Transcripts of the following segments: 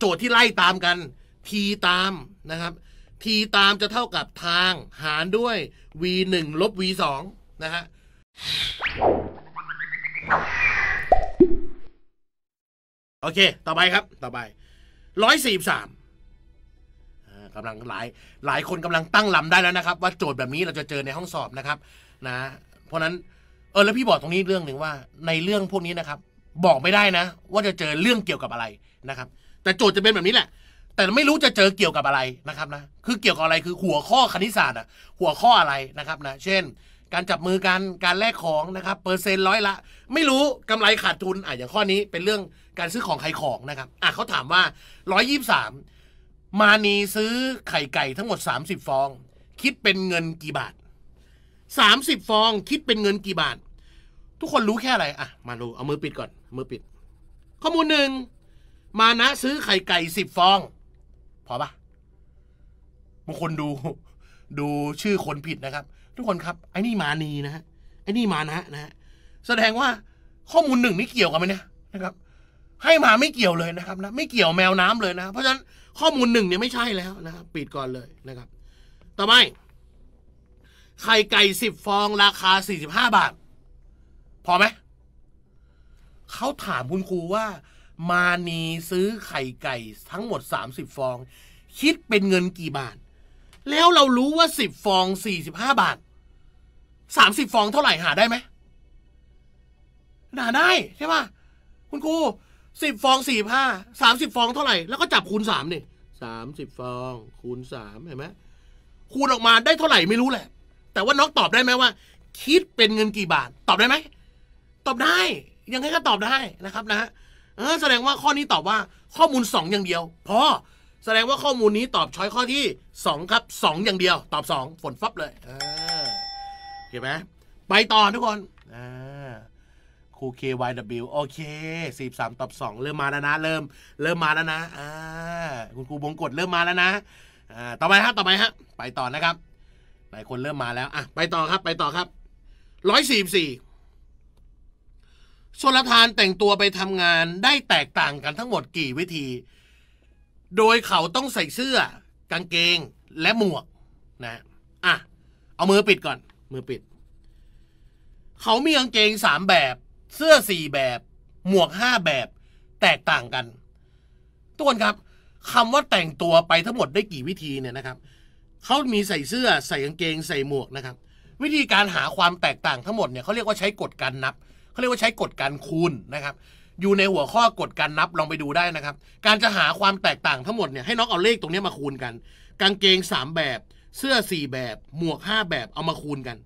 โจทย์ที่ไล่ตามกัน t ตามนะครับ t ตามจะเท่ากับทางหารด้วย v 1ลบ v 2นะฮะโอเค ต่อไปครับ ต่อไปร้อยสี่สามกำลังหลายหลายคนกำลังตั้งลำได้แล้วนะครับ ว่าโจทย์แบบนี้เราจะเจอในห้องสอบนะครับ นะ เพราะนั้นเออแล้วพี่บอกตรงนี้เรื่องหนึ่งว่า ในเรื่องพวกนี้นะครับ บอกไม่ได้นะ ว่าจะเจอเรื่องเกี่ยวกับอะไรนะครับแต่โจทย์จะเป็นแบบนี้แหละแต่ไม่รู้จะเจอเกี่ยวกับอะไรนะครับนะคือเกี่ยวกับอะไรคือหัวข้อคณิตศาสตร์อะหัวข้ออะไรนะครับนะเช่น การจับมือกัน การแลกของนะครับเปอร์เซ็นต์ร้อยละ ไม่รู้กำไรขาดทุนอ่ะอย่างข้อนี้เป็นเรื่องการซื้อของขครของนะครับอ่ะเขาถามว่าร้อยยีบสามมานีซื้อไข่ไก่ทั้งหมดสสามิบฟอง คิดเป็นเงินกี่บาทสสามิบฟองคิดเป็นเงินกี่บาท ทุกคนรู้แค่อะไรอ่ะมาดูเอามือปิดก่อนมือปิด ข้อมูลหนึ่งมานะซื้อไข่ไก่สิบฟอง พอปะบางคนดู ดูชื่อคนผิดนะครับ ทุกคนครับไอ้นี่มานีนะฮะไอ้นี่มานะนะฮะแสดงว่า ข้อมูลหนึ่งนี่เกี่ยวกันไหมเนะนะครับ ให้มาไม่เกี่ยวเลยนะครับนะไม่เกี่ยวแมวน้ำเลยนะ เพราะฉะนั้นข้อมูลหนึ่งเนี่ยไม่ใช่แล้ว นะครับปิดก่อนเลยนะครับ ต่อไปไข่ไก่สิบฟอง ราคาสี่สิบห้าบาท พอไหม เขาถามคุณครูว่ามานี ซื้อ ไข่ไก่ทั้งหมด 30ฟอง คิดเป็นเงินกี่บาท แล้วเรารู้ว่า 10ฟอง45 บาท 30ฟองเท่าไหร่หาได้ไหมหาได้ใช่ป่ะคุณครูสิบฟองสี่ห้าสามสิบฟองเท่าไหร่แล้วก็จับคูณสามนี่สามสิบฟอง คูณสามเห็นไหมคูณออกมาได้เท่าไหร่ไม่รู้แหละ แต่ว่าน้องตอบได้ไหมว่า คิดเป็นเงินกี่บาท ตอบได้ไหมตอบได้ยังไงก็ตอบได้นะครับนะเออแสดงว่าข้อนี้ตอบว่าข้อมูล 2 อย่างเดียวพอแสดงว่าข้อมูลนี้ตอบ ช้อยข้อที่ 2 ครับ 2 อย่างเดียว ตอบ 2 ฝนฟับเลยเออเห็นไหมไปต่อทุกคนอครู KYW โอเค43ตอบ2เริ่มมาแล้วนะ เริ่มเริ่มมาแล้วนะอคุณครูบงกฎเริ่มมาแล้วนะต่อไปฮะต่อไปฮะไปต่อนะครับหลายคนเริ่มมาแล้วอ่ะไปต่อครับไปต่อครับร้อยสี่สี่ชนลทานแต่งตัวไปทำงานได้แตกต่างกันทั้งหมดกี่วิธี โดยเขาต้องใส่เสื้อ กางเกงและหมวกนะอ่ะเอามือปิดก่อนมือปิด เขามีกางเกงสามแบบเสื้อสี่แบบหมวกห้าแบบ แตกต่างกันทุกคนครับคำว่าแต่งตัวไปทั้งหมดได้กี่วิธีเนี่ยนะครับเขามีใส่เสื้อใส่กางเกงใส่หมวกนะครับ วิธีการหาความแตกต่างทั้งหมดเนี่ยเขาเรียกว่าใช้กฎการนับเขาเรียกว่าใช้กฎการคูณนะครับ อยู่ในหัวข้อกฎการนับลองไปดูได้นะครับ การจะหาความแตกต่างทั้งหมดเนี่ยให้น้องเอาเลขตรงนี้มาคูณกัน กางเกง 3 แบบเสื้อ4 แบบหมวก 5 แบบเอามาคูณกัน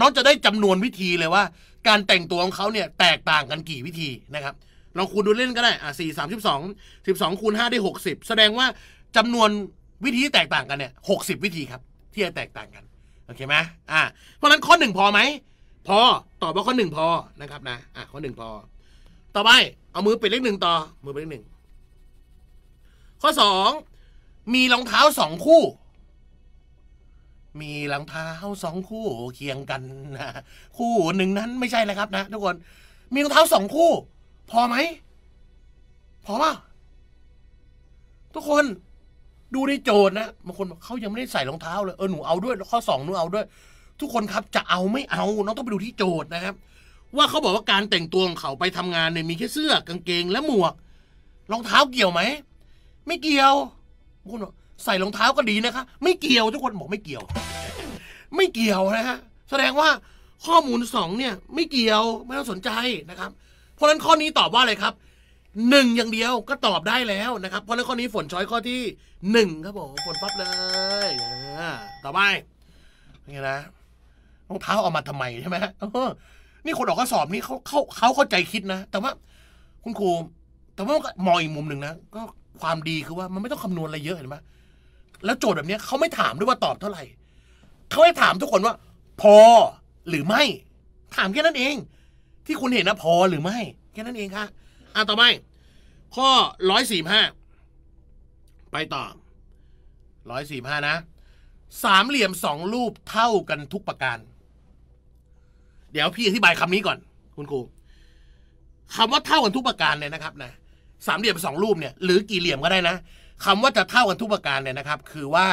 น้องจะได้จำนวนวิธีเลยว่า การแต่งตัวของเขาเนี่ยแตกต่างกันกี่วิธีนะครับลองคูณดูเล่นก็ได้อ่ะสี่สามสิบสองสิบสองคูณห้าได้หกสิบแสดงว่าจำนวนวิธีแตกต่างกันเนี่ยหกสิบวิธีครับที่จะแตกต่างกันโอเคไหมอ่ะเพราะนั้นข้อหนึ่งพอไหมพอตอบว่าข้อหนึ่งพอนะครับนะอ่ะข้อหนึ่งพอต่อไป เอามือปิดเลขหนึ่งต่อ มือปิดเลขหนึ่งข้อสองมีรองเท้าสองคู่ มีรองเท้าสองคู่เคียงกันนะคู่หนึ่งนั้นไม่ใช่้วครับนะทุกคนมีรองเท้าสองคู่พอไหมพอป่ะทุกคนดูในโจทย์นะบางคนเขายังไม่ได้ใส่รองเท้าเลยเออหนูเอาด้วย ข้อสองหนูเอาด้วยทุกคนครับจะเอาไม่เอาน้องต้องไปดูที่โจทย์นะครับ ว่าเขาบอกว่าการแต่งตัวของเขาไปทำงานเนี่ยมีแค่เสื้อกางเกงและหมวกรองเท้าเกี่ยวไหม ไม่เกี่ยว คุณใส่รองเท้าก็ดีนะคะไม่เกี่ยวทุกคนบอกไม่เกี่ยวไม่เกี่ยวนะฮะแสดงว่าข้อมูลสองเนี่ย ไม่เกี่ยวไม่ต้องสนใจนะครับ เพราะฉะนั้นข้อนี้ตอบว่าอะไรครับหนึ่งอย่างเดียวก็ตอบได้แล้วนะครับ เพราะฉะนั้นข้อนี้ฝนช้อยข้อที่หนึ่งครับผมฝนฟับเลยต่อไปยังไงนะรองเท้าเอามาทำไมใช่ไหมฮะนี่คนออกข้อสอบนี่เขาเขาเขาเข้าใจคิดนะ แต่ว่า คุณครูแต่ว่ามองอีกมุมหนึ่งนะก็ความดีคือว่า มันไม่ต้องคำนวณอะไรเยอะเห็นไหมแล้วโจทย์แบบนี้เขาไม่ถามด้วยว่าตอบเท่าไหร่ เขาให้ถามทุกคนว่า พอหรือไม่ ถามแค่นั้นเอง ที่คุณเห็นนะพอหรือไม่แค่นั้นเองค่ะอ่ะต่อไปข้อร้อยสี่ห้าไปต่อร้อยสี่ห้านะ สามเหลี่ยมสองรูปเท่ากันทุกประการเดี๋ยวพี่อธิบายคำนี้ก่อน คุณครูคำว่าเท่ากันทุกประการเนี่ยนะครับนะสามเหลี่ยมสองรูปเนี่ย หรือกี่เหลี่ยมก็ได้นะคำว่าจะเท่ากันทุกประการเนี่ยนะครับ คือว่า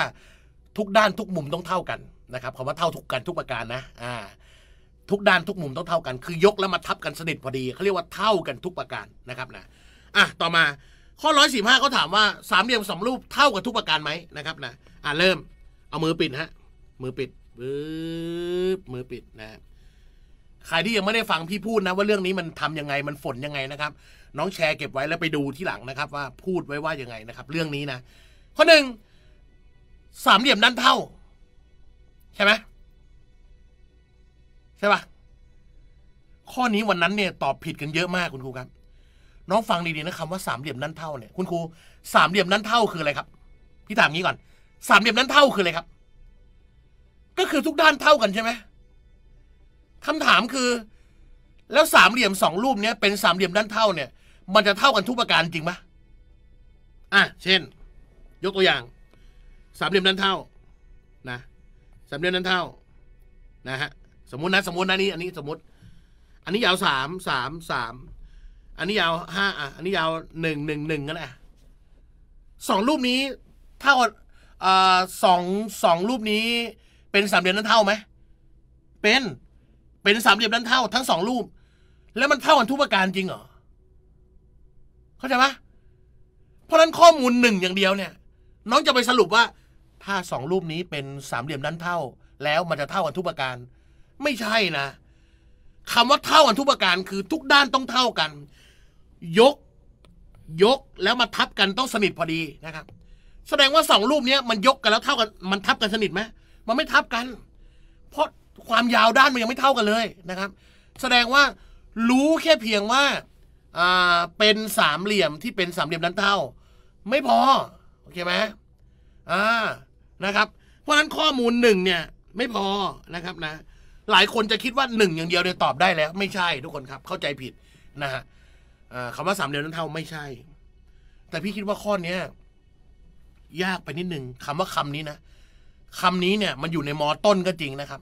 ทุกด้านทุกมุมต้องเท่ากันนะครับคำว่าเท่าทุกกันทุกประการนะ อ่า ทุกด้านทุกมุมต้องเท่ากัน คือยกแล้วมาทับกันสนิทพอดีเขาเรียกว่าเท่ากันทุกประการนะครับนะอ่ะ ต่อมาข้อร้อยสี่ห้าเขาถามว่าสามเหลี่ยมสองรูปเท่ากันทุกประการไหมนะครับนะ อ่ะเริ่มเอามือปิดฮะมือปิดปึ๊บมือปิดนะครับใครที่ยังไม่ได้ฟังพี่พูดนะว่าเรื่องนี้มันทํำยังไงมันฝนยังไงนะครับ น้องแชร์เก็บไว้แล้วไปดูที่หลังนะครับว่าพูดไว้ว่ายังไงนะครับ เรื่องนี้นะข้อหนึ่งสามเหลี่ยมด้านเท่า ใช่ไหมใช่ปะข้อนี้วันนั้นเนี่ยตอบผิดกันเยอะมากคุณครูครับ น้องฟังดีๆนะคำว่าสามเหลี่ยมด้านเท่าเนี่ย คุณครูสามเหลี่ยมด้านเท่าคืออะไรครับ พี่ถามงี้ก่อน สามเหลี่ยมด้านเท่าคืออะไรครับ ก็คือทุกด้านเท่ากันใช่ไหมาถามคือ แล้วสามเหลี่ยมสองรูปเนี้ยเป็นสามเหลี่ยมด้านเท่าเนี่ย มันจะเท่ากันทุกประการจริงปะอ่ะเช่น ยกตัวอย่าง สามเหลี่ยมด้านเท่านะสามเหลี่ยมด้านเท่านะฮะสมมตินะสมมตินะนี่อันนี้สมมติ อันนี้ยาวสามสามสามอันนี้ยาวห้าอ่ะอันนี้ยาวหนึ่งหนึ่งหนึ่งกันหละสองรูปนี้เท่าอ่าสองสองรูปนี้เป็นสามเหลี่ยมด้านเท่าไหมเป็นเป็น สามเหลี่ยมด้านเท่าทั้งสองรูปแล้วมันเท่า กันทุกประการจริงเหรอเข้าใจไหมเพราะนั้นข้อมูลหนึ่งอย่างเดียวเนี่ย น้องจะไปสรุปว่า ถ้าสองรูปนี้เป็นสามเหลี่ยมด้านเท่า แล้วมันจะเท่ากันทุกประการ ไม่ใช่นะคำว่าเท่ากันทุกประการ คือทุกด้านต้องเท่ากัน ยกยกแล้วมาทับกันต้องสนิทพอดีนะครับ แสดงว่าสองรูปนี้มันยกกันแล้วเท่ากันมันทับกันสนิทไหมมันไม่ทับกัน เพราะความยาวด้านมันยังไม่เท่ากันเลยนะครับ แสดงว่า รู้แค่เพียงว่าอ่า เป็นสามเหลี่ยมที่เป็นสามเหลี่ยมด้านเท่า ไม่พอโอเคไหมอ่านะครับ เพราะฉะนั้นข้อมูลหนึ่งเนี่ย ไม่พอนะครับนะหลายคนจะคิดว่าหนึ่งอย่างเดียวเนี่ยตอบได้แล้ว ไม่ใช่ทุกคนครับ เข้าใจผิดนะฮะคำว่าสามเหลี่ยมด้านเท่าไม่ใช่ แต่พี่คิดว่าข้อเนี้ยยากไปนิดหนึ่งคำว่าคำนี้นะคำนี้เนี่ย มันอยู่ในมอต้นก็จริงนะครับ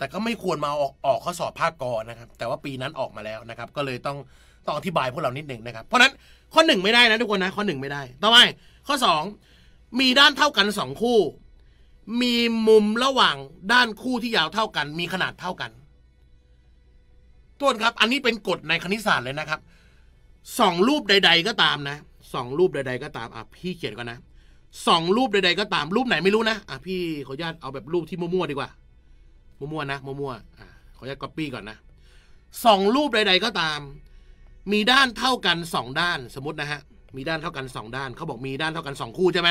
แต่ก็ไม่ควรมาออกออกข้อสอบภาคกอนะครับ แต่ว่าปีนั้นออกมาแล้วนะครับ ก็เลยต้องต้องอธิบายพวกเรานิดหนึ่งนะครับ เพราะนั้นข้อหนึ่งไม่ได้นะทุกคนนะข้อหนึ่งไม่ได้ ต่อไปข้อสองมีด้านเท่ากันสองคู่ มีมุมระหว่างด้านคู่ที่ยาวเท่ากัน มีขนาดเท่ากันต้นครับอันนี้เป็นกฎในคณิตศาสตร์เลยนะครับสองรูปใด ๆ ก็ตามนะสองรูปใด ๆ ก็ตามอ่ะพี่เขียนก่อนนะสองรูปใด ๆ ก็ตามรูปไหนไม่รู้นะอ่ะพี่ขออนุญาตเอาแบบรูปที่มั่วๆดีกว่ามั่วๆนะมั่วๆอ่ขออนุญาตก๊อปปี้ก่อนนะสองรูปใด ๆ ก็ตาม มีด้านเท่ากันสองด้าน สมมตินะฮะมีด้านเท่ากันสองด้านเขาบอกมีด้านเท่ากันสองคู่ใช่ไหม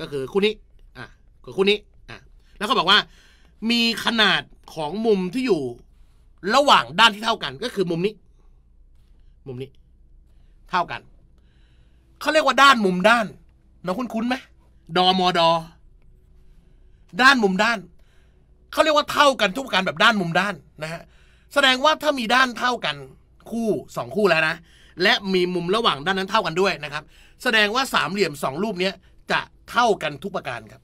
ก็คือคู่นี้อ่ะกับคู่นี้อ่ะแล้วเขาบอกว่า มีขนาดของมุมที่อยู่ ระหว่างด้านที่เท่ากัน ก็คือมุมนี้ มุมนี้ เท่ากันเขาเรียกว่าด้านมุมด้านน้องคุ้นคุ้นไหมดอมอดอด้านมุมด้านเขาเรียกว่าเท่ากันทุกประการแบบด้านมุมด้านนะฮะ แสดงว่าถ้ามีด้านเท่ากันคู่ 2 คู่แล้วนะ และมีมุมระหว่างด้านนั้นเท่ากันด้วยนะครับ แสดงว่าสามเหลี่ยม 2 รูปนี้จะเท่ากันทุกประการครับ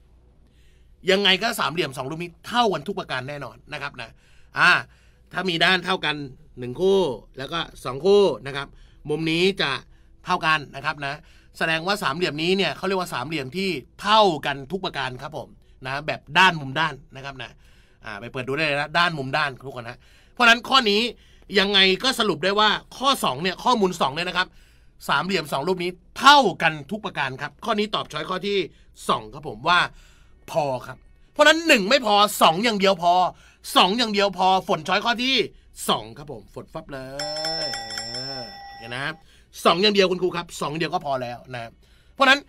ยังไงก็สามเหลี่ยม 2 รูปนี้เท่ากันทุกประการแน่นอนนะครับนะ อ่า ถ้ามีด้านเท่ากัน 1 คู่แล้วก็2คู่นะครับ มุมนี้จะเท่ากันนะครับนะ แสดงว่าสามเหลี่ยมนี้เนี่ยเขาเรียกว่าสามเหลี่ยมที่เท่ากันทุกประการครับผมนะแบบด้านมุมด้านนะครับนะอ่าไปเปิดดูได้เลยนะด้านมุมด้านทุกคนนะเพราะฉะนั้นข้อนี้ยังไงก็สรุปได้ว่าข้อ 2 เนี่ย ข้อมูล2เนี่ยนะครับ สามเหลี่ยม 2 รูปนี้เท่ากันทุกประการครับ ข้อนี้ตอบช้อยข้อที่ 2 ครับผมว่า พอครับ เพราะนั้น 1 ไม่พอ 2 อย่างเดียวพอ 2 อย่างเดียวพอ ฝนช้อยข้อที่ 2 ครับผมฝนฟับเลยเห็นนะสองอย่างเดียวคุณครูครับสองเดียวก็พอแล้วนะเพราะนั้น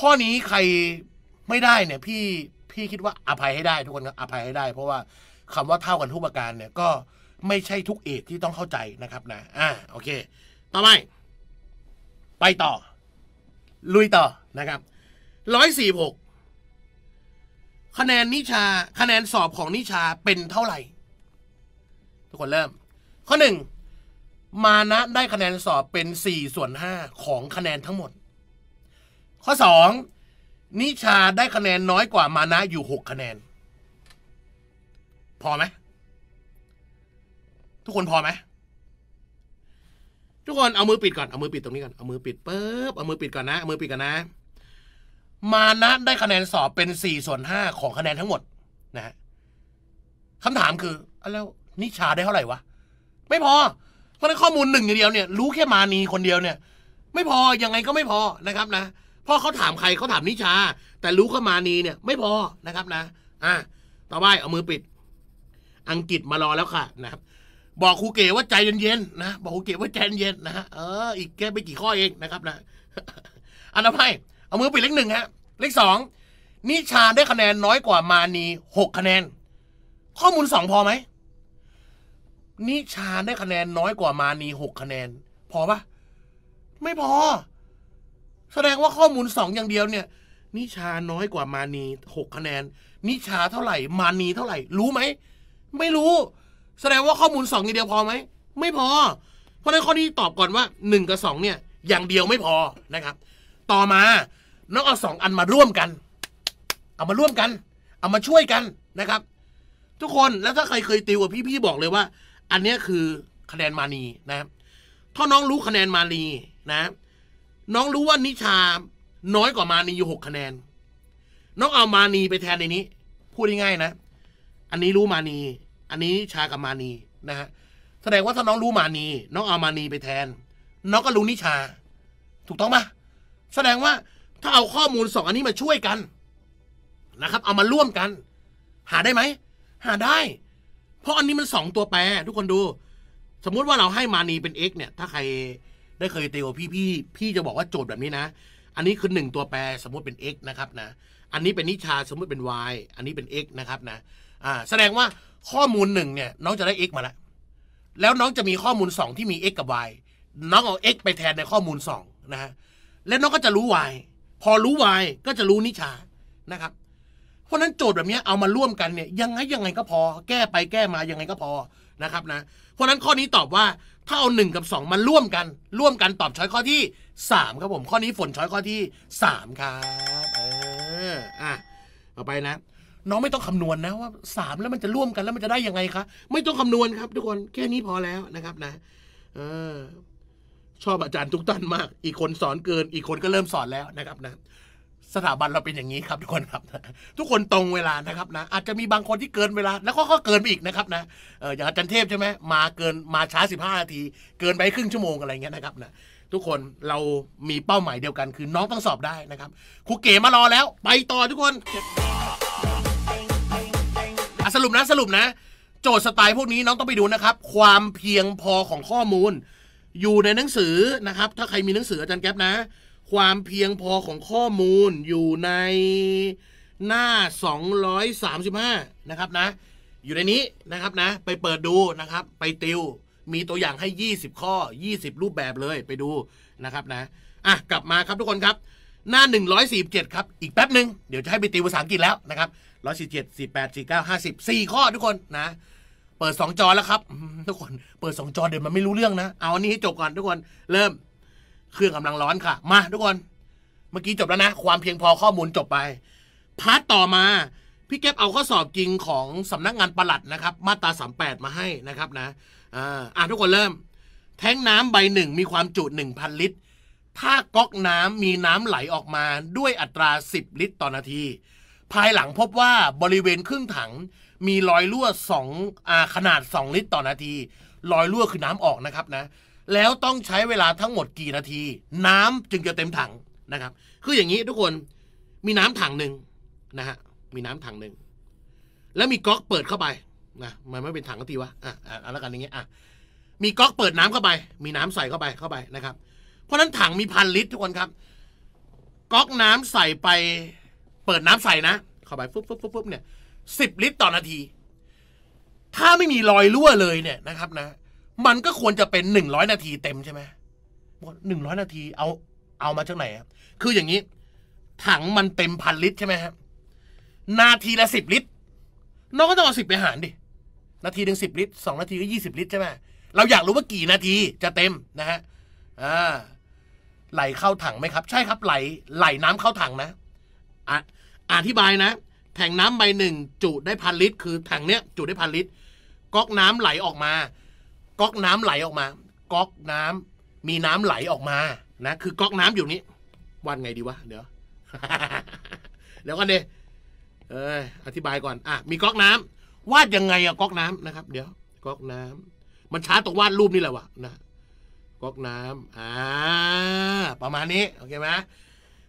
ข้อนี้ใครไม่ได้เนี่ยพี่พี่คิดว่าอภัยให้ได้ทุกคนครับอภัยให้ได้ เพราะว่าคำว่าเท่ากันทุกประการเนี่ย ก็ไม่ใช่ทุกเอกที่ต้องเข้าใจนะครับ นะอ่าโอเคต่อไปไปต่อลุยต่อนะครับร้อยสี่หกคะแนนนิชาคะแนนสอบของนิชาเป็นเท่าไหร่ ทุกคนเริ่ม ข้อหนึ่งมานะได้คะแนนสอบเป็นสี่ส่วนห้าของคะแนนทั้งหมด ข้อสองนิชาได้คะแนนน้อยกว่ามานะอยู่หกคะแนน พอไหมทุกคนพอไหมทุกคนเอามือปิดก่อน เอามือปิดตรงนี้ก่อนเอามือปิดปุ๊บเอามือปิดก่อนนะเอามือปิดก่อนนะ มานะ ได้คะแนนสอบเป็นสี่ส่วนห้าของคะแนนทั้งหมด นะฮะคำถามคือแล้ว นิชาได้เท่าไหร่วะ ไม่พอ เพราะในข้อมูลหนึ่งอย่างเดียวเนี่ยรู้แค่มานีคนเดียวเนี่ย ไม่พอ ยังไงก็ไม่พอนะครับ นะพ่อเขาถามใครเขาถามนิชา แต่รู้ขามานีเนี่ย ไม่พอนะครับ นะอ่ะต่อไปเอามือปิด อังกฤษมารอแล้วค่ะ นะครับ บอกครูเก๋ว่าใจเย็นๆนะบอกครูเก๋ว่าใจเย็นนะฮะเอออีกแค่ไม่กี่ข้อเองนะครับ นะ อันดับให้เอามือปิดเลขหนึ่งฮะเลขสองนิชาได้คะแนนน้อยกว่ามานีหกคะแนน ข้อมูลสองพอไหมนิชาได้คะแนนน้อยกว่ามานีหกคะแนน พอปะไม่พอแสดงว่าข้อมูลสองอย่างเดียวเนี่ย นิชาน้อยกว่ามานีหกคะแนน นิชาเท่าไหร่มานีเท่าไหร่ รู้ไหม ไม่รู้ แสดงว่าข้อมูลสองอย่างเดียวพอไหม ไม่พอ เพราะในั้นข้อนี้ตอบก่อนว่าหนึ่งกับสองเนี่ย อย่างเดียวไม่พอนะครับ ต่อมาน้องเอาสองอันมาร่วมกันเอามาร่วมกันเอามาช่วยกันนะครับ ทุกคนแล้วถ้าใครเคยติวกับพี่พี่บอกเลยว่า อันนี้คือคะแนนมานีนะครับถ้าน้องรู้คะแนนมานีนะครับน้องรู้ว่านิชา น้อยกว่ามานีอยู่หกคะแนน น้องเอามานีไปแทนในนี้ พูดง่ายๆนะ อันนี้รู้มานี อันนี้ชากับมานีนะฮะ แสดงว่าถ้าน้องรู้มานี น้องเอามานีไปแทน น้องก็รู้นิชา ถูกต้องปะแสดงว่าถ้าเอาข้อมูลสองอันนี้มาช่วยกันนะครับ เอามาร่วมกัน หาได้ไหม หาได้ เพราะอันนี้มันสองตัวแปรทุกคนดู สมมุติว่าเราให้มานีเป็น x เนี่ย ถ้าใครได้เคยตโวพี่พี่พี่จะบอกว่าโจทย์แบบนี้นะ อันนี้คือหนึ่งตัวแปรสมมติเป็น x นะครับนะอันนี้เป็นนิชาสมมติเป็น y อันนี้เป็น x นะครับนะอ่าแสดงว่าข้อมูลหนึ่งเนี่ยน้องจะได้ x มาแล้วแล้วน้องจะมีข้อมูล 2 ที่มี x กับ y น้องเอา x ไปแทนในข้อมูล2นะฮะแล้วน้องก็จะรู้ y พอรู้ y ก็จะรู้นิชานะครับเพราะนั้นโจทย์แบบนี้เอามาร่วมกันเนี่ยยังไงยังไงก็พอ แก้ไปแก้มายังไงก็พอนะครับนะ เพราะนั้นข้อนี้ตอบว่าถ้าเอา1 กับ 2 มันร่วมกัน ร่วมกันตอบช้อยข้อที่ 3 ครับผมข้อนี้ฝนช้อยข้อที่3ครับ เอออ่ะเอาไปนะน้องไม่ต้องคำนวณนนะว่า 3 แล้วมันจะร่วมกันแล้วมันจะได้ยังไงคะไม่ต้องคำนวณครับ ทุกคนแค่นี้พอแล้วนะครับนะ เออชอบอาจารย์ทุกท่านมาก อีกคนสอนเกิน อีกคนก็เริ่มสอนแล้วนะครับนะสถาบันเราเป็นอย่างนี้ครับทุกคนครับทุกคนตรงเวลานะครับนะอาจจะมีบางคนที่เกินเวลาแล้วก็เกินไปอีกนะครับนะเอออย่างอาจารย์เทพใช่ไหมมาเกินมาช้าสิบห้านาทีเกินไปครึ่งชั่วโมงอะไรเงี้ยนะครับนะทุกคนเรามีเป้าหมายเดียวกัน คือน้องต้องสอบได้นะครับครูเก๋มารอแล้วไปต่อทุกคนสรุปนะสรุปนะ โจทย์สไตล์พวกนี้น้องต้องไปดูนะครับ ความเพียงพอของข้อมูลอยู่ในหนังสือนะครับ ถ้าใครมีหนังสืออาจารย์แก๊ปนะความเพียงพอของข้อมูลอยู่ในหน้า 235 นะครับนะอยู่ในนี้นะครับนะ ไปเปิดดูนะครับ ไปติวมีตัวอย่างให้ 20 ข้อ 20 รูปแบบเลยไปดูนะครับนะอ่ะกลับมาครับทุกคนครับหน้า147ครับอีกแป๊บหนึ่งเดี๋ยวจะให้ไปติวภาษาอังกฤษแล้วนะครับ147 48 49 50 4ข้อทุกคนนะเปิด2จอแล้วครับทุกคน เปิด 2 จอเดี๋ยวมันไม่รู้เรื่องนะ เอาอันนี้ให้จบก่อนทุกคน เริ่มเครื่องกำลังร้อนค่ะ มาทุกคนเมื่อกี้จบแล้วนะ ความเพียงพอข้อมูลจบไป พาร์ตต่อมา พี่เก็บเอาข้อสอบจริงของสำนักงานประหลัดนะครับ มาตรา38 มาให้นะครับนะอ่าทุกคนเริ่ม แท้งน้ำใบหนึ่งมีความจุ1,000 ลิตร ถ้าก๊อกน้ำมีน้ำไหลออกมาด้วยอัตรา 10 ลิตรต่อนาที ภายหลังพบว่าบริเวณครึ่งถังมีรอยรั่ว2อ่าขนาด2 ลิตรต่อนาที รอยรั่วคือน้ำออกนะครับนะแล้วต้องใช้เวลาทั้งหมดกี่นาที น้ำจึงจะเต็มถังนะครับ คืออย่างนี้ทุกคนมีน้ำถังหนึ่งนะฮะมีน้ำถังหนึ่งแล้วมีก๊อกเปิดเข้าไปนะมันไม่เป็นถังทีวะอ่ะอ่ะแล้วกันอย่างเงี้ยอ่ะมีก๊อกเปิดน้ำเข้าไป มีน้ำใส่เข้าไปเข้าไปนะครับ เพราะนั้นถังมีพันลิตรทุกคนครับ ก๊อกน้ำใส่ไป เปิดน้ำใส่นะเข้าไปปุ๊บปุ๊บปุ๊บเนี่ยสิบลิตรต่อนาที ถ้าไม่มีรอยรั่วเลยเนี่ยนะครับนะมันก็ควรจะเป็นหนึ่งร้อยนาทีเต็มใช่ไหม หนึ่งร้อยนาที เอา เอามาจากไหนครับคืออย่างนี้ ถังมันเต็มพันลิตรใช่ไหมครับนาทีละสิบลิตรน้องก็ต้องเอาสิบไปหารดิ นาทีหนึ่งสิบลิตรสองนาทีก็ยี่สิบลิตรใช่ไหมเราอยากรู้ว่ากี่นาทีจะเต็มนะฮะ อ่า ไหลเข้าถังไหมครับ ใช่ครับ ไหล ไหลน้ำเข้าถังนะอ่าอธิบายนะแทงน้ำใบหนึ่งจุได้พันลิตร คือถังเนี้ย จุได้พันลิตร ก๊อกน้ำไหลออกมาก๊อกน้ำไหลออกมา ก๊อกน้ำ มีน้ำไหลออกมา นะ คือก๊อกน้ำอยู่นี้วันไงดีวะ เดี๋ยวเดี๋ยวกันเดเออยอธิบายก่อนอ่ะมีก๊อกน้ำวาดยังไงอะก๊อกน้ำนะครับ เดี๋ยวก๊อกน้ำ มันช้าตรงวาดรูปนี่แหละวะนะ ก๊อกน้ำอ่า ประมาณนี้ โอเคไหม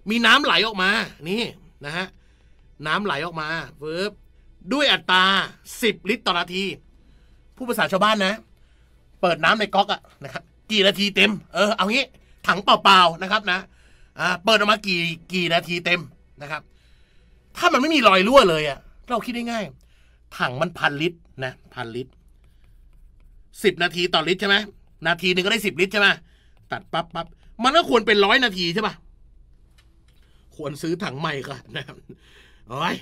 มีน้ำไหลออกมา นี่ นะฮะ น้ำไหลออกมาปึ๊บด้วยอัตรา10ลิตรต่อนาที ผู้ภาษาชาวบ้านนะเปิดน้ำในก๊อกอะนะครับกี่นาทีเต็มเออเอางี้ ถังเปล่าๆนะครับ นะอ่าเปิดออกมากี่กี่นาทีเต็มนะครับ ถ้ามันไม่มีรอยรั่วเลยอะเราคิดได้ง่าย ถังมันพันลิตรนะ พันลิตรสิบนาทีต่อลิตรใช่ไหมนาทีหนึ่งก็ได้สิบลิตรใช่ไหมตัดปั๊บปั๊บมันก็ควรเป็นร้อยนาทีใช่ปะควรซื้อถังใหม่ก่อนนะโอ้ย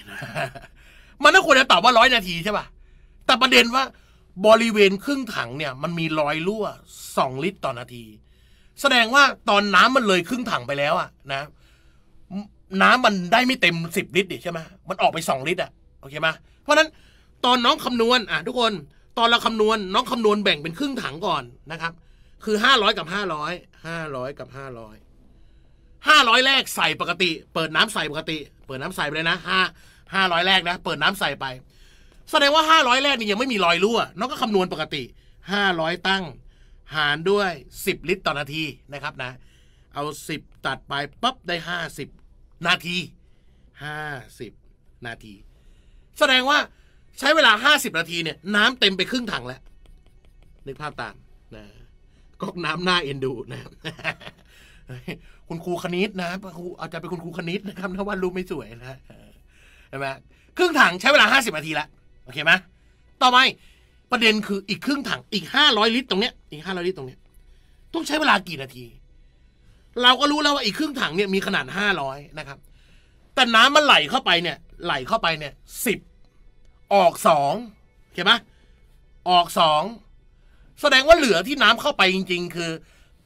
มันก็ควรจะตอบว่าร้อยนาทีใช่ปะแต่ประเด็นว่าบริเวณครึ่งถังเนี่ยมันมีรอยรั่ว 2 ลิตรต่อนาที แสดงว่าตอนน้ำมันเลยครึ่งถังไปแล้วอะนะน้ำมันได้ไม่เต็ม 10 ลิตรดิใช่ไหมมันออกไป 2 ลิตรอะโอเคไหมเพราะนั้นตอนน้องคำนวณอ่ะทุกคนตอนเราคำนวณน้องคำนวณแบ่งเป็นครึ่งถังก่อนนะครับ คือ500กับ500 500กับ500 500 แรกใส่ปกติ เปิดน้ำใส่ปกติ เปิดน้ำใส่ไปเลยนะ5 500 แรกนะเปิดน้ำใส่ไปแสดงว่า 500แรกนี่ยังไม่มีรอยรั่วน้องก็คำนวณปกติ 500 ตั้ง หารด้วย 10 ลิตรต่อนาทีนะครับนะ เอา 10 ตัดไปปั๊บได้ 50 นาที 50 นาที แสดงว่าใช้เวลา 50 นาทีเนี่ยน้ำเต็มไปครึ่งถังแล้ว นึกภาพตามนะก๊อกน้ำหน้าเอ็นดูนะคุณครูคณิตนะครูอาจจะเป็นคุณครูคณิตนะครับถ้าว่ารูปไม่สวยนะใช่ไหมครึ่งถังใช้เวลา50นาทีแล้วโอเคไหมต่อไปประเด็นคืออีกครึ่งถังอีกห้าร้อยลิตรตรงเนี้ยอีกห้าร้อยลิตรตรงเนี้ยต้องใช้เวลากี่นาที เราก็รู้แล้วว่าอีกครึ่งถังเนี่ยมีขนาดห้าร้อยนะครับ แต่น้ำมันไหลเข้าไปเนี่ยไหลเข้าไปเนี่ยสิบออกสองเข้าไหมออกสองแสดงว่าเหลือที่น้ำเข้าไปจริงๆคือ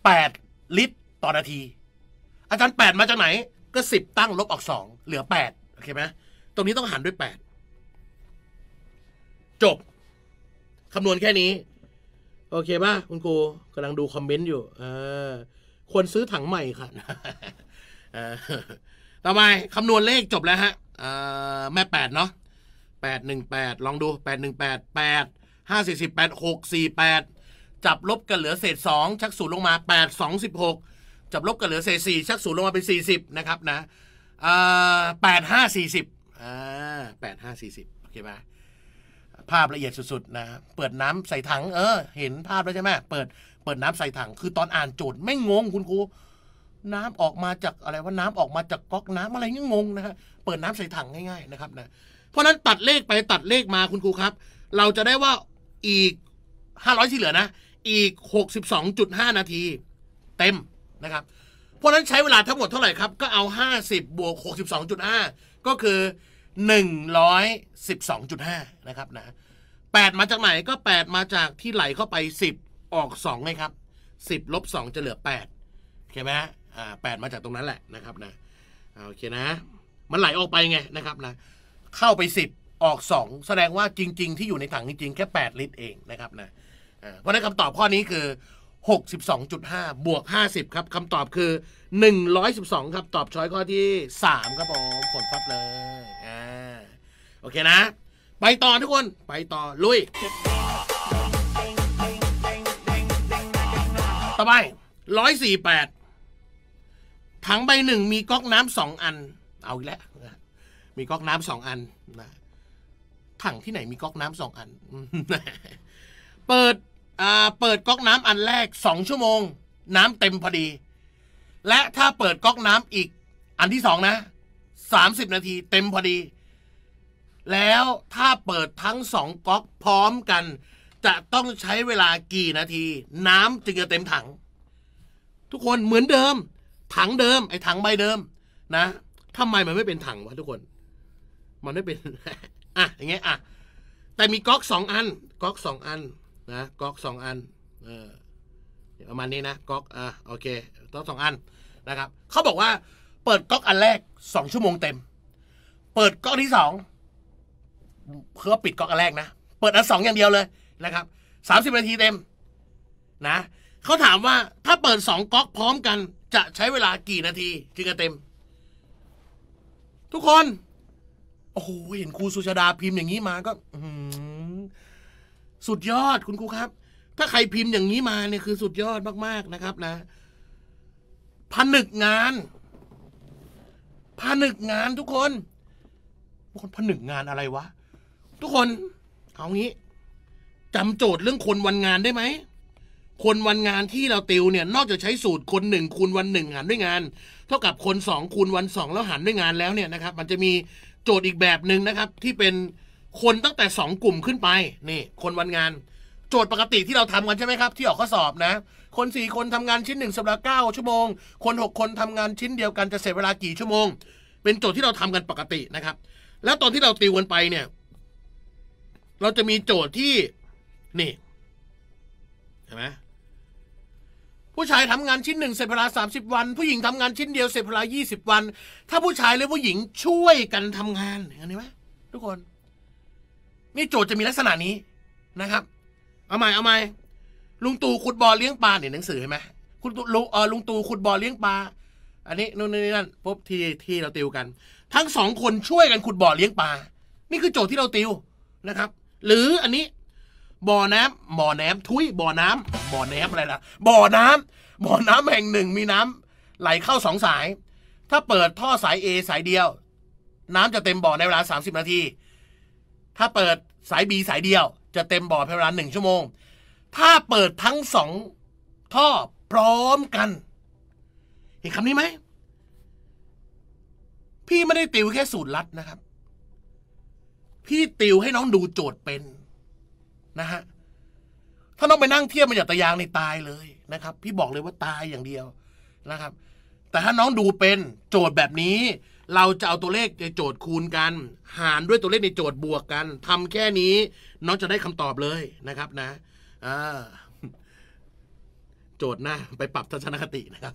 แปดลิตรต่อนาที อาจารย์แปดมาจากไหนก็สิบตั้งลบออกสองเหลือแปดโอเคไหมตรงนี้ต้องหารด้วยแปดจบคำนวณแค่นี้ โอเคป่ะคุณครูกำลังดูคอมเมนต์อยู่เออควรซื้อถังใหม่ค่ะต่อไปคำนวณเลขจบแล้วฮะแม่แปดเนาะแปดหนึ่งแปดลองดูแปดหนึ่งแปดแปดห้าสี่สิบแปดหกสี่แปดจับลบกันเหลือเศษสองชักศูนย์ลงมาแปดสองสิบหกจับลบกันเหลือเศษสี่ชักศูนย์ลงมาเป็นสี่สิบนะครับนะแปดห้าสี่สิบแปดห้าสี่สิบโอเคไหมภาพละเอียดสุดๆนะเปิดน้ำใส่ถังเออเห็นภาพแล้วใช่ไหมเปิดเปิดน้ำใส่ถังคือตอนอ่านโจทย์ไม่งงคุณครูน้ำออกมาจากอะไรว่าน้ำออกมาจากก๊อกน้ำอะไรีงงนะฮะเปิดน้ำใส่ถังง่ายๆนะครับนะเพราะนั้นตัดเลขไปตัดเลขมาคุณครูครับ เราจะได้ว่าอีก500ที่เหลือนะอีก 62.5 นาที เต็มนะครับ เพราะนั้นใช้เวลาทั้งหมดเท่าไหร่ครับก็เอา 50 บวก62.5 ก็คือหนึ่งงร้ออยสสิบจุดห้านะครับนะแปดมาจากไหนก็แปดมาจากที่ไหลเข้าไปสิบออกสองไงครับสิบลบสองจะเหลือแปดเข้าไหมอ่าแปดมาจากตรงนั้นแหละ นะครับนะโอเคนะ มันไหลออกไปไงนะครับนะ เข้าไปสิบออกสองแสดงว่าจริง ๆ ที่อยู่ในถังจริงๆแค่แปดลิตรเองนะครับนะเพราะนั้นคำตอบข้อนี้คือ 62.5 บวก 50 ครับคำตอบคือ 112 ครับ ตอบช้อยข้อที่ 3 ครับผมผลปั๊บเลยโอเคนะไปต่อทุกคน ไปต่อลุย ต่อไปร้อยสี่แปดถังใบหนึ่งมีก๊อกน้ำสองอัน เอาอีกแล้วมีก๊อกน้ำสองอันนะถังที่ไหนมีก๊อกน้ำสองอัน เปิดอ่าเปิดก๊อกน้ำอันแรกสองชั่วโมง น้ำเต็มพอดี และถ้าเปิดก๊อกน้ำอีกอันที่สองนะสามสิบนาที เต็มพอดีแล้วถ้าเปิดทั้งสองก๊อกพร้อมกัน จะต้องใช้เวลากี่นาที น้ำจึงจะเต็มถัง ทุกคนเหมือนเดิม ถังเดิมไอ้ถังใบเดิม นะทำไมมันไม่เป็นถังวะทุกคน มันไม่เป็นอ่ะอย่างเงี้ยอ่ะ แต่มีก๊อกสองอัน ก๊อกสองอันนะก๊อกสองอันเออประมาณนี้นะก๊อกอ่ะโอเคก๊อกสองอันนะครับ เขาบอกว่าเปิดก๊อกอันแรกสองชั่วโมงเต็ม เปิดก๊อกที่สองเพื่อปิดก๊อกอันแรกนะ เปิดอันสองอย่างเดียวเลยนะครับ สามสิบนาทีเต็มนะเขาถามว่าถ้าเปิดสองก๊อกพร้อมกัน จะใช้เวลากี่นาทีจึงจะเต็ม ทุกคน โอ้โห เห็นครูสุชาดาพิมพ์อย่างนี้มาก็สุดยอดคุณครูครับ ถ้าใครพิมพ์อย่างนี้มาเนี่ยคือสุดยอดมากๆนะครับ นะผนึกงานผนึกงานทุกคนทุกคนผนึกงานอะไรวะทุกคนเอางี้จำโจทย์เรื่องคนวันงานได้ไหม คนวันงานที่เราติวเนี่ยนอกจากใช้สูตรคนหนึ่งคูณวันหนึ่งหารด้วยงาน เท่ากับคนสองคูณวันสองแล้วหารด้วยงานแล้วเนี่ยนะครับ มันจะมีโจทย์อีกแบบหนึ่งนะครับ ที่เป็นคนตั้งแต่สองกลุ่มขึ้นไปนี่คนวันงาน โจทย์ปกติที่เราทำกันใช่ไหมครับที่ออกข้อสอบนะคนสี่คนทำงานชิ้นหนึ่งสัปดาห์เก้าชั่วโมง คนหกคนทำงานชิ้นเดียวกันจะเสียเวลากี่ชั่วโมง เป็นโจทย์ที่เราทำกันปกตินะครับ แล้วตอนที่เราติวกันไปเนี่ยเราจะมีโจทย์ที่นี่เห็นไหมผู้ชายทำงานชิ้นหนึ่งเสร็จเวลาสามสิบวัน ผู้หญิงทำงานชิ้นเดียวเสร็จเวลายี่สิบวัน ถ้าผู้ชายหรือผู้หญิงช่วยกันทำงานเห็นไหมทุกคนนี่โจทย์จะมีลักษณะนี้นะครับ เอาใหม่เอาใหม่ลุงตู่ขุดบ่อเลี้ยงปลาเนี่ยหนังสือเห็นไหมคุณลุงเออลุงตู่ขุดบ่อเลี้ยงปลาอันนี้นู่นนี่นั่นปุ๊บที่ที่เราติวกัน ทั้งสองคนช่วยกันขุดบ่อเลี้ยงปลานี่คือโจทย์ที่เราติวนะครับหรืออันนี้ บ่อน้ำบ่อน้ำทุยบ่อน้ำ บ่อน้ำอะไรล่ะบ่อน้ำบ่อน้ำแห่งหนึ่งมีน้ำ ไหลเข้าสองสาย ถ้าเปิดท่อสาย A สายเดียว น้ำจะเต็มบ่อในเวลา 30 นาที ถ้าเปิดสาย B สายเดียว จะเต็มบ่อภายในเวลาหนึ่งชั่วโมง ถ้าเปิดทั้งสองท่อพร้อมกัน เห็นคำนี้ไหม พี่ไม่ได้ติวแค่สูตรลัดนะครับพี่ติวให้น้องดูโจทย์เป็นนะฮะ ถ้าน้องไปนั่งเทียบมันอย่าตะยางในตายเลยนะครับ พี่บอกเลยว่าตายอย่างเดียวนะครับ แต่ถ้าน้องดูเป็นโจทย์แบบนี้ เราจะเอาตัวเลขในโจทย์คูณกัน หารด้วยตัวเลขในโจทย์บวกกัน ทำแค่นี้ น้องจะได้คำตอบเลยนะครับ นะอ่าโจทย์หน้าไปปรับทัศนคตินะครับ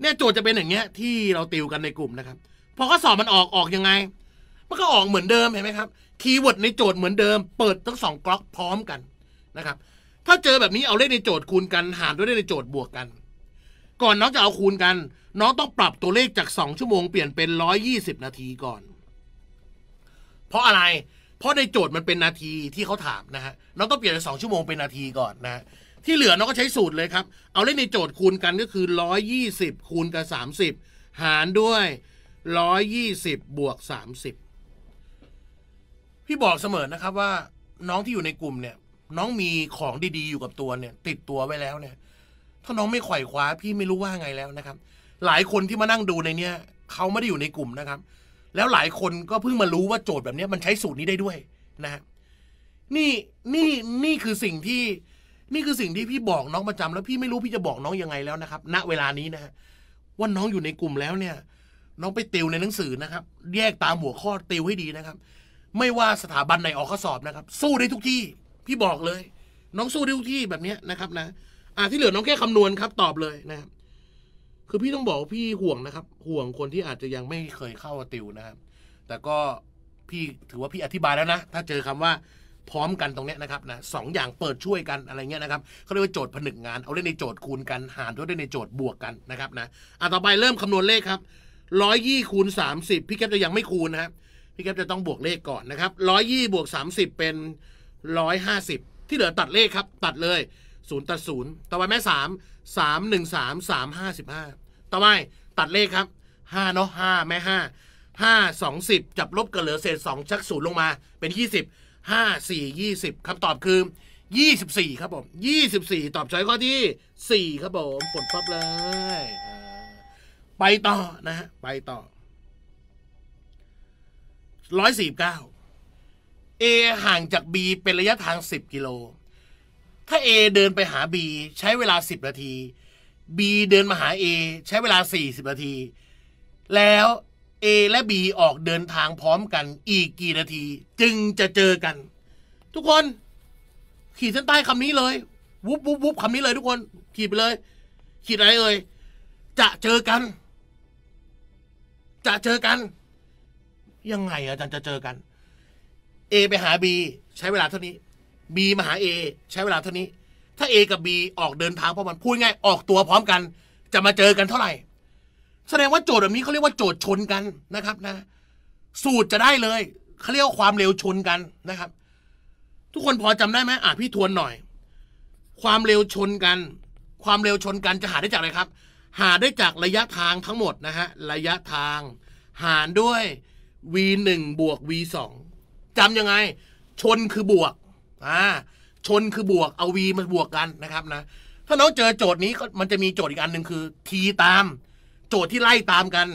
เนี่ยโจทย์จะเป็นอย่างเงี้ยที่เราติวกันในกลุ่มนะครับพอข้อสอบมันออกออกยังไงันก็ออกเหมือนเดิมเห็นไหมครับ คีย์เวิร์ดในโจทย์เหมือนเดิม เปิดทั้งสองกล็อกพร้อมกันนะครับ ถ้าเจอแบบนี้เอาเลขในโจทย์คูณกัน หารด้วยเลขในโจทย์บวกกัน ก่อนน้องจะเอาคูณกันน้องต้องปรับตัวเลขจาก 2 ชั่วโมง เปลี่ยนเป็น120นาทีก่อน เพราะอะไร เพราะในโจทย์มันเป็นนาทีที่เขาถามนะฮะ น้องต้องเปลี่ยนจาก2ชั่วโมงเป็นนาทีก่อนนะ ที่เหลือน้องก็ใช้สูตรเลยครับ เอาเลขในโจทย์คูณกันก็คือ 120คูณกับ30 หารด้วย120บวก30พี่บอกเสมอนะครับ ว่าน้องที่อยู่ในกลุ่มเนี่ย น้องมีของดี ๆอยู่กับตัวเนี่ย ติดตัวไว้แล้วเนี่ย ถ้าน้องไม่ไขว่คว้าพี่ไม่รู้ว่าไงแล้วนะครับ หลายคนที่มานั่งดูในเนี้ยเขาไม่ได้อยู่ในกลุ่มนะครับ แล้วหลายคนก็เพิ่งมารู้ว่าโจทย์แบบนี้มันใช้สูตรนี้ได้ด้วยนะนี่นี่นี่คือสิ่งที่ นี่คือสิ่งที่พี่บอกน้องประจำ แล้วพี่ไม่รู้พี่จะบอกน้องยังไงแล้วนะครับณเวลานี้นะฮะว่าน้องอยู่ในกลุ่มแล้วเนี่ย น้องไปติวในหนังสือนะครับ แยกตามหัวข้อติวให้ดีนะครับไม่ว่าสถาบันไหนออกข้อสอบนะครับ สู้ได้ทุกที่พี่บอกเลย น้องสู้ได้ทุกที่แบบเนี้ยนะครับ นะอ่าที่เหลือน้องแค่คำนวณครับตอบเลยนะครับ คือพี่ต้องบอกว่าพี่ห่วงนะครับ ห่วงคนที่อาจจะยังไม่เคยเข้าติวนะครับ แต่ก็พี่ถือว่าพี่อธิบายแล้วนะ ถ้าเจอคำว่าพร้อมกันตรงเนี้ยนะครับนะสองอย่างเปิดช่วยกันอะไรเงี้ยนะครับเขาเรียกว่าโจทย์ผนึกงาน เอาเล่นในโจทย์คูณกันหารด้วยในโจทย์บวกกันนะครับนะอ่ะต่อไปเริ่มคำนวณเลขครับร้อยยี่คูณสามสิบพี่แคปจะยังไม่คูณนะครับพี่แก๊ปจะต้องบวกเลขก่อนนะครับร้อยยี่บวกสามสิบเป็นร้อยห้าสิบที่เหลือตัดเลขครับ ตัดเลยศูนย์ตัดศูนย์ต่อไปแม่สามสามหนึ่งสามสามห้าสิบห้าต่อไปตัดเลขครับห้าเนาะห้าแม่ห้าห้าสองสิบจับลบกันเหลือเศษสองชักศูนย์ลงมา เป็นยี่สิบห้าสี่ยี่สิบคำตอบคือยี่สิบสี่ครับผมยี่สิบสี่ตอบช้อยข้อที่สี่ครับผมปลดปั๊บเลย ไปต่อนะฮะไปต่อร้อยสี่เก้า A ห่างจาก B เป็นระยะทาง 10กิโล ถ้า A เดินไปหา B ใช้เวลา 10นาที B เดินมาหา A ใช้เวลา 40นาที แล้ว A และ B ออกเดินทางพร้อมกันอีกกี่นาที จึงจะเจอกัน ทุกคน ขีดเส้นใต้คำนี้เลย วุบวุบวุบคำนี้เลย ทุกคน ขีดไปเลย ขีดอะไรเอ่ยจะเจอกัน จะเจอกันยังไงอาจารย์จะเจอกัน A ไปหา B ใช้เวลาเท่านี้ B มาหา A ใช้เวลาเท่านี้ ถ้า A กับ B ออกเดินทางพร้อมกันพูดง่ายออกตัวพร้อมกัน จะมาเจอกันเท่าไหร่ แสดงว่าโจทย์แบบนี้เขาเรียกว่าโจทย์ชนกันนะครับนะ สูตรจะได้เลยเขาเรียกว่าความเร็วชนกันนะครับ ทุกคนพอจำได้ไหมอ่ะพี่ทวนหน่อย ความเร็วชนกัน ความเร็วชนกันจะหาได้จากอะไรครับ หาได้จากระยะทางทั้งหมดนะฮะระยะทางหารด้วย v งบวก v งจำยังไง ชนคือบวกอ่าชนคือบวก เอา v มาบวกกันนะครับนะถ้าน้องเจอโจทย์นี้ก็มันจะมีโจทย์อีกอันหนึ่งคือ t ตาม โจทย์ที่ไล่ตามกัน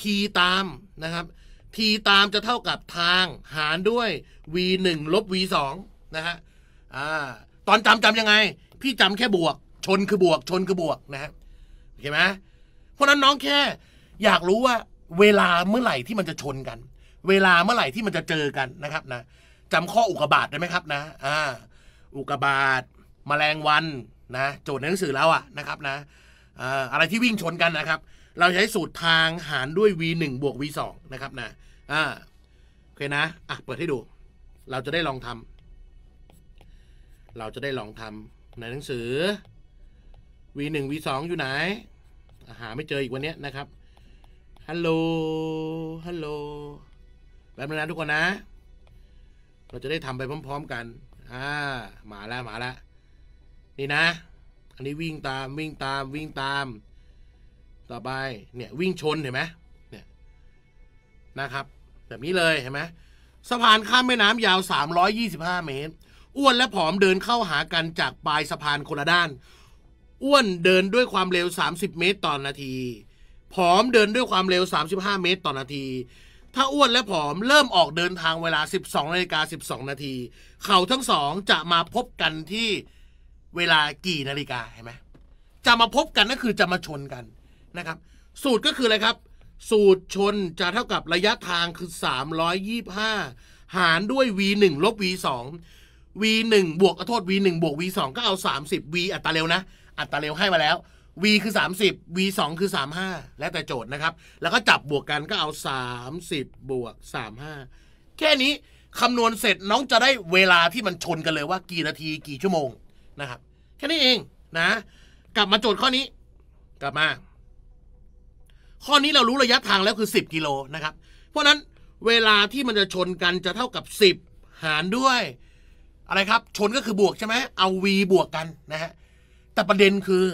t ตามนะครับ t ตามจะเท่ากับทางหารด้วย v งลบ v งนะฮะอ่าตอนจำจำยังไง พี่จำแค่บวก ชนคือบวก ชนคือบวกนะฮะโอเคไหมเพราะนั้นน้องแค่อยากรู้ว่าเวลาเมื่อไหร่ที่มันจะชนกันเวลาเมื่อไหร่ที่มันจะเจอกันนะครับนะจำข้ออุกกาบาตได้ไหมครับนะอ่าอุกกาบาตแมลงวันนะโจทย์ในหนังสือแล้วอะนะครับนะอะไรที่วิ่งชนกันนะครับ เราใช้สูตรทางหารด้วย v 1บวก v 2นะครับนะอ่าโอเคนะอ่ะเปิดให้ดู เราจะได้ลองทำเราจะได้ลองทำในหนังสือ v 1 v 2อยู่ไหน หาไม่เจออีกวันนี้นะครับฮัลโหลฮัลโหลแป๊บนึ้นะทุกคนนะ เราจะได้ทำไปพร้อมๆกัน อ่ามาแล้วมาแล้ว นี่นะ อันนี้วิ่งตามวิ่งตามวิ่งตาม ต่อไป เนี่ยวิ่งชนเห็นไหมเนี่ย นะครับ แบบนี้เลยเห็นไหมสะพานข้ามแม่น้ำยาว325เมตร อ้วนและผอมเดินเข้าหากันจาก ปลายสะพานคนละด้าน อ้วนเดินด้วยความเร็ว 30 เมตรต่อนนาที ผอมเดินด้วยความเร็ว 35 เมตรต่อนนาทีถ้าอ้วนและผอมเริ่มออกเดินทางเวลา 12นาฬิกา 12 นาที เขาทั้งสองจะมาพบกันที่เวลากี่นาฬิกาเห็นไหมจะมาพบกันก็คือจะมาชนกัน นะครับ สูตรก็คืออะไรครับ สูตรชนจะเท่ากับระยะทางคือ 325 หารด้วย v 1ลบ v 2 v 1บวกอโทษ v 1บวก v 2ก็เอา 30 v อัตราเร็วนะ อัตราเร็วให้มาแล้ว V คือ 30 V 2คือ35 แล้วแต่โจทย์นะครับ แล้วก็จับบวกกันก็เอา 30 บวก35 แค่นี้คำนวณเสร็จน้องจะได้เวลาที่มันชนกันเลยว่ากี่นาทีกี่ชั่วโมงนะครับแค่นี้เองนะ กลับมาโจทย์ข้อนี้ กลับมาข้อนี้เรารู้ระยะทางแล้วคือ 10 กิโลนะครับเพราะนั้นเวลาที่มันจะชนกันจะเท่ากับ 10 หารด้วย อะไรครับชนก็คือบวกใช่ไหมเอา v บวกกันนะฮะแต่ประเด็นคือ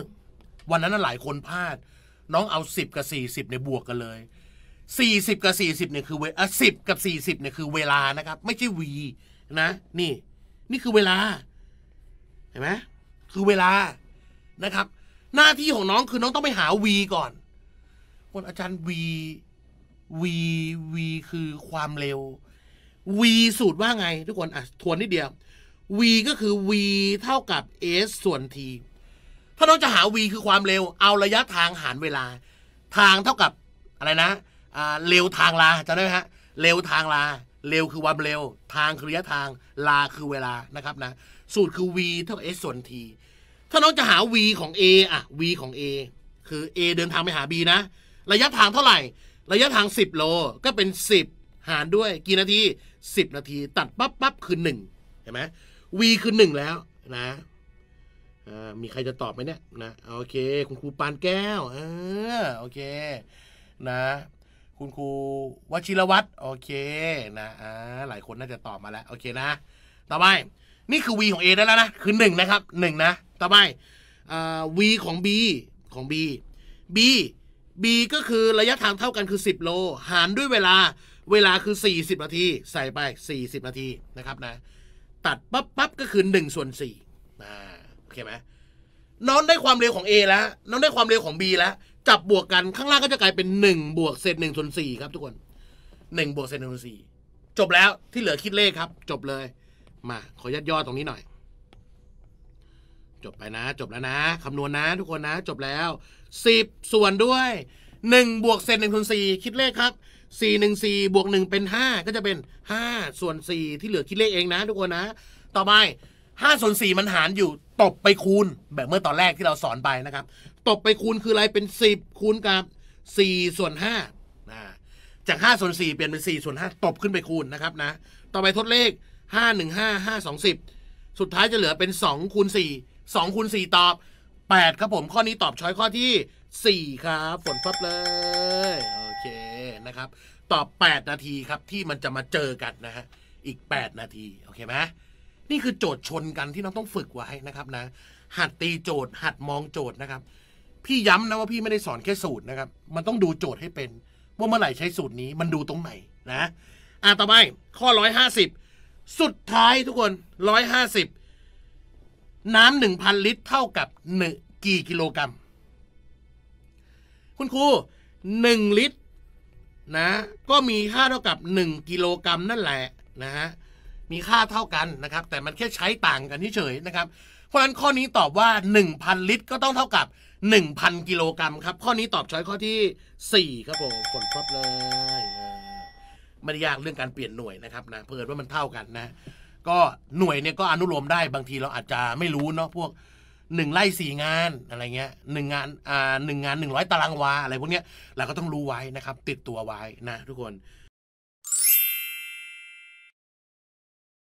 วันนั้นหลายคนพลาด น้องเอาสิบกับสี่สิบในบวกกันเลยสี่สิบกับสี่สิบเนี่ยคือเวอสิบกับสี่สิบเนี่ยคือเวลานะครับ ไม่ใช่วีนะ นี่ นี่คือเวลา เห็นไหมคือเวลานะครับ หน้าที่ของน้องคือน้องต้องไปหาวีก่อน คนอาจารย์วีวีวีคือความเร็ววีสูตรว่าไงทุกคน อ่ะทวนนิดเดียววีก็คือวีเท่ากับเอสส่วนทีถ้าน้องจะหา v คือความเร็ว เอาระยะทางหารเวลา ทางเท่ากับอะไรนะ เร็วทางลาจำได้ไหมฮะ เร็วทางลา เร็วคือความเร็ว ทางคือระยะทาง ลาคือเวลานะครับนะ สูตรคือ v เท่ากับ s ส่วน t ถ้าน้องจะหา v ของ a อ่ะ v ของ a คือ a เดินทาง ไปหา b นะ ระยะทางเท่าไหร่ ระยะทาง 10 โล ก็เป็น 10 หารด้วย กี่นาที 10 นาที ตัดปั๊บปั๊บคือ1เห็นไหม v คือ 1 แล้วนะมีใครจะตอบไหมเนี่ยนะโอเค คุณครูปานแก้ว เออโอเคนะ คุณครูวชิรวัตรโอเคนะอหลายคนน่าจะตอบมาแล้วโอเคนะ ต่อไป นี่คือ v ของ a ได้แล้วนะ คือ 1 นะครับ1นะต่อไปอี v ของ b ของ b b b ก็คือระยะทางเท่ากันคือ 10 โล หารด้วยเวลาเวลาคือ 40 นาทีใส่ไป40 นาทีนะครับนะตัดปั๊บปั๊บก็คือ 1 ส่วน4นะเข้าไหมน้องได้ความเร็วของ A แล้ว น้องได้ความเร็วของ B แล้ว จับบวกกันข้างล่างก็จะกลายเป็นหนึ่งบวกเศษหนึ่งส่วนสี่ครับ ทุกคนหนึ่งบวกเศษหนึ่งส่วนสี่จบแล้วที่เหลือคิดเลขครับ จบเลย มาขอยัดยอดตรงนี้หน่อย จบไปนะ จบแล้วนะคำนวณนะ ทุกคนนะ จบแล้วสิบส่วนด้วยหนึ่งบวกเศษหนึ่งส่วนสี่คิดเลขครับสี่หนึ่งสี่บวกหนึ่งเป็นห้าก็จะเป็นห้าส่วนสี่ที่เหลือคิดเลขเองนะ ทุกคนนะ ต่อไป้5ส่วน4มันหารอยู่ตบไปคูณ แบบเมื่อตอนแรกที่เราสอนไปนะครับ ตบไปคูณคืออะไรเป็น 10 คูณกับ4ส่วน5นะจาก5ส่วน4เปลี่ยนเป็น4ส่วน5 ตบขึ้นไปคูณนะครับนะต่อไปทดเลข 5 1 5 5 2 10 สุดท้ายจะเหลือเป็น 2 คูณ4 2คูณ4ตอบ 8 ครับผมข้อนี้ตอบช้อยข้อที่ 4 ครับฝนฟับเลย โอเคนะครับ ตอบ 8 นาทีครับที่มันจะมาเจอกันนะฮะอีก 8 นาทีโอเคไหมนี่คือโจทย์ชนกันที่น้องต้องฝึกไว้นะครับนะ หัดตีโจทย์ หัดมองโจทย์นะครับ พี่ย้ำนะว่าพี่ไม่ได้สอนแค่สูตรนะครับ มันต้องดูโจทย์ให้เป็น ว่าเมื่อไหร่ใช้สูตรนี้มันดูตรงไหนนะ อ่ะต่อไปข้อร้อยห้าสิบสุดท้ายทุกคนร้อยห้าสิบน้ำหนึ่งพันลิตร เท่ากับหนึ่งกี่กิโลกรัมคุณครูหนึ่งลิตรนะ ก็มีค่าเท่ากับหนึ่งกิโลกรัมนั่นแหละนะฮะมีค่าเท่ากันนะครับแต่มันแค่ใช้ต่างกันเฉยๆนะครับ เพราะฉะนั้นข้อนี้ตอบว่า 1,000 ลิตรก็ต้องเท่ากับ 1,000 กิโลกรัมครับข้อนี้ตอบช้อยข้อที่ 4 ครับผมฝนครบเลยไม่ได้ยากเรื่องการเปลี่ยนหน่วยนะครับนะเพิ่ว่ามันเท่ากันนะ ก็หน่วยเนี่ยก็อนุโลมได้บางทีเราอาจจะไม่รู้เนาะพวกหนึ่งไร่สี่งานอะไรเงี้ยหนึ่งงานอ่าหนึ่งงานหนึ่งร้อยตารางวา อะไรพวกเนี้ยเราก็ต้องรู้ไว้นะครับ ติดตัวไว้นะ ทุกคน